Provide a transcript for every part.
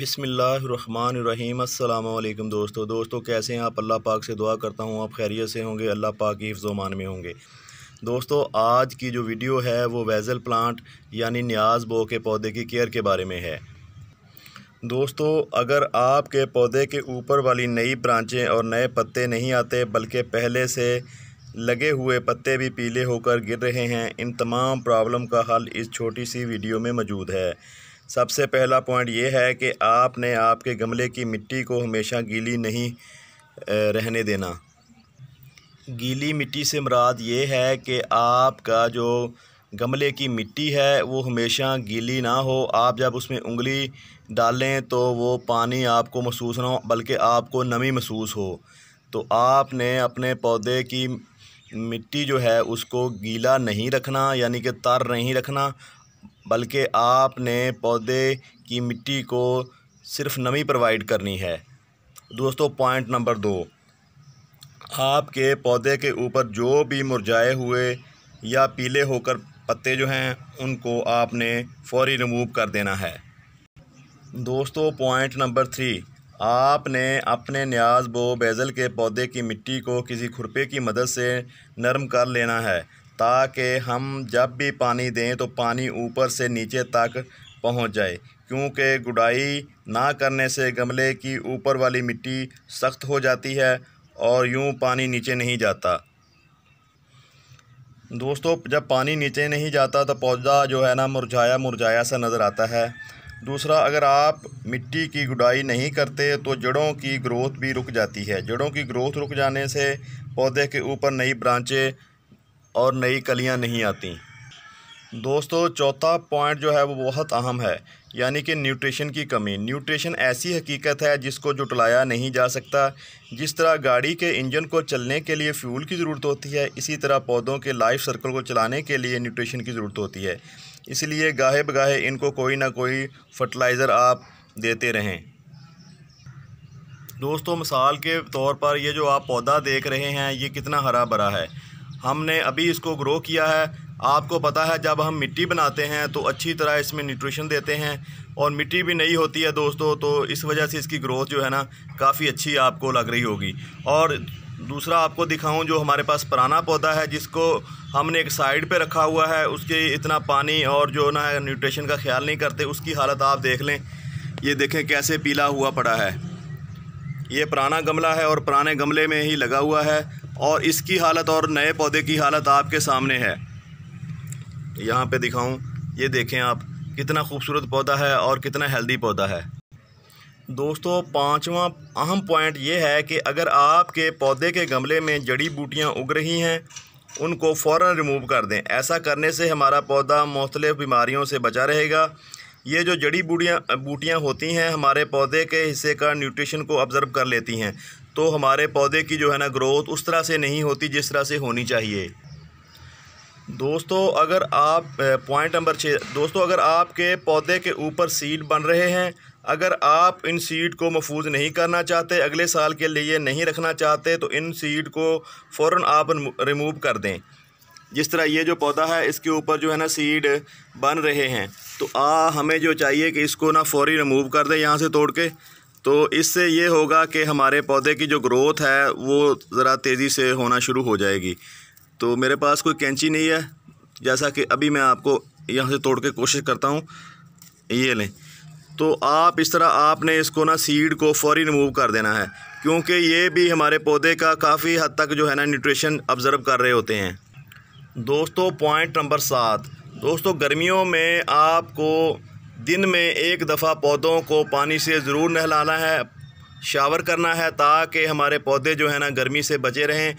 बिसमीम अल्लाम दोस्तों दोस्तों कैसे हैं आप अल्लाह पाक से दुआ करता हूँ आप खैरियत से होंगे अल्लाह पाक की हिफ्ज़ोमान में होंगे दोस्तों आज की जो वीडियो है वो वेज़ल प्लांट यानी न्याज बो के पौधे की केयर के बारे में है दोस्तों अगर आपके पौधे के ऊपर वाली नई ब्रांचें और नए पत्ते नहीं आते बल्कि पहले से लगे हुए पत्ते भी पीले होकर गिर रहे हैं इन तमाम प्रॉब्लम का हल इस छोटी सी वीडियो में मौजूद है सबसे पहला पॉइंट ये है कि आपने आपके गमले की मिट्टी को हमेशा गीली नहीं रहने देना गीली मिट्टी से मराद ये है कि आपका जो गमले की मिट्टी है वो हमेशा गीली ना हो आप जब उसमें उंगली डालें तो वो पानी आपको महसूस ना हो बल्कि आपको नमी महसूस हो तो आपने अपने पौधे की मिट्टी जो है उसको गीला नहीं रखना यानी कि तर नहीं रखना बल्कि आपने पौधे की मिट्टी को सिर्फ नमी प्रोवाइड करनी है दोस्तों पॉइंट नंबर दो आपके पौधे के ऊपर जो भी मुरझाए हुए या पीले होकर पत्ते जो हैं उनको आपने फौरी रिमूव कर देना है दोस्तों पॉइंट नंबर थ्री आपने अपने न्याज बो बेज़ल के पौधे की मिट्टी को किसी खुरपे की मदद से नरम कर लेना है ताकि हम जब भी पानी दें तो पानी ऊपर से नीचे तक पहुंच जाए क्योंकि गुड़ाई ना करने से गमले की ऊपर वाली मिट्टी सख्त हो जाती है और यूं पानी नीचे नहीं जाता दोस्तों जब पानी नीचे नहीं जाता तो पौधा जो है ना मुरझाया मुरझाया सा नज़र आता है दूसरा अगर आप मिट्टी की गुडाई नहीं करते तो जड़ों की ग्रोथ भी रुक जाती है जड़ों की ग्रोथ रुक जाने से पौधे के ऊपर नई ब्रांचें और नई कलियां नहीं आती दोस्तों चौथा पॉइंट जो है वो बहुत अहम है यानी कि न्यूट्रिशन की कमी न्यूट्रिशन ऐसी हकीकत है जिसको जुटलाया नहीं जा सकता जिस तरह गाड़ी के इंजन को चलने के लिए फ्यूल की ज़रूरत होती है इसी तरह पौधों के लाइफ सर्कल को चलाने के लिए न्यूट्रिशन की ज़रूरत होती है इसलिए गाहे बगाहे इनको कोई ना कोई फर्टिलाइज़र आप देते रहें दोस्तों मिसाल के तौर पर ये जो आप पौधा देख रहे हैं ये कितना हरा भरा है हमने अभी इसको ग्रो किया है आपको पता है जब हम मिट्टी बनाते हैं तो अच्छी तरह इसमें न्यूट्रिशन देते हैं और मिट्टी भी नई होती है दोस्तों तो इस वजह से इसकी ग्रोथ जो है ना काफ़ी अच्छी आपको लग रही होगी और दूसरा आपको दिखाऊं जो हमारे पास पुराना पौधा है जिसको हमने एक साइड पे रखा हुआ है उसके इतना पानी और जो ना है न्यूट्रिशन का ख्याल नहीं करते उसकी हालत आप देख लें ये देखें कैसे पीला हुआ पड़ा है ये पुराना गमला है और पुराने गमले में ही लगा हुआ है और इसकी हालत और नए पौधे की हालत आपके सामने है यहाँ पे दिखाऊं ये देखें आप कितना खूबसूरत पौधा है और कितना हेल्दी पौधा है दोस्तों पांचवा अहम पॉइंट ये है कि अगर आपके पौधे के गमले में जड़ी बूटियाँ उग रही हैं उनको फ़ौर रिमूव कर दें ऐसा करने से हमारा पौधा मुख्तलिफ़ बीमारियों से बचा रहेगा ये जो जड़ी बूटियाँ बूटियाँ होती हैं हमारे पौधे के हिस्से का न्यूट्रिशन को ऑब्ज़र्व कर लेती हैं तो हमारे पौधे की जो है ना ग्रोथ उस तरह से नहीं होती जिस तरह से होनी चाहिए दोस्तों अगर आप पॉइंट नंबर छः दोस्तों अगर आपके पौधे के ऊपर सीड बन रहे हैं अगर आप इन सीड को महफूज नहीं करना चाहते अगले साल के लिए नहीं रखना चाहते तो इन सीड को फ़ौर आप रिमूव कर दें जिस तरह ये जो पौधा है इसके ऊपर जो है ना सीड बन रहे हैं तो आ हमें जो चाहिए कि इसको ना फौरी रिमूव कर दें यहाँ से तोड़ के तो इससे ये होगा कि हमारे पौधे की जो ग्रोथ है वो ज़रा तेज़ी से होना शुरू हो जाएगी तो मेरे पास कोई कैंची नहीं है जैसा कि अभी मैं आपको यहाँ से तोड़ के कोशिश करता हूँ ये लें तो आप इस तरह आपने इसको ना सीड को फौरी रिमूव कर देना है क्योंकि ये भी हमारे पौधे का काफ़ी हद तक जो है ना न्यूट्रिशन ऑब्ज़र्व कर रहे होते हैं दोस्तों पॉइंट नंबर सात दोस्तों गर्मियों में आपको दिन में एक दफ़ा पौधों को पानी से ज़रूर नहलाना है शावर करना है ताकि हमारे पौधे जो है ना गर्मी से बचे रहें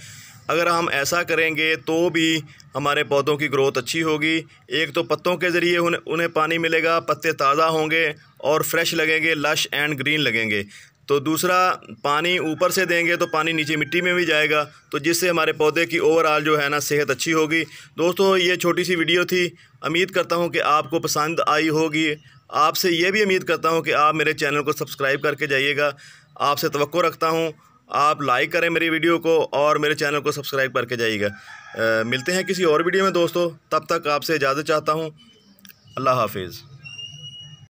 अगर हम ऐसा करेंगे तो भी हमारे पौधों की ग्रोथ अच्छी होगी एक तो पत्तों के ज़रिए उन्हें पानी मिलेगा पत्ते ताज़ा होंगे और फ्रेश लगेंगे लश एंड ग्रीन लगेंगे तो दूसरा पानी ऊपर से देंगे तो पानी नीचे मिट्टी में भी जाएगा तो जिससे हमारे पौधे की ओवरऑल जो है ना सेहत अच्छी होगी दोस्तों ये छोटी सी वीडियो थी उम्मीद करता हूँ कि आपको पसंद आई होगी आपसे ये भी उम्मीद करता हूँ कि आप मेरे चैनल को सब्सक्राइब करके जाइएगा आपसे तो रखता हूँ आप लाइक करें मेरी वीडियो को और मेरे चैनल को सब्सक्राइब करके जाइएगा मिलते हैं किसी और वीडियो में दोस्तों तब तक आपसे इजाज़त चाहता हूँ अल्लाह हाफिज़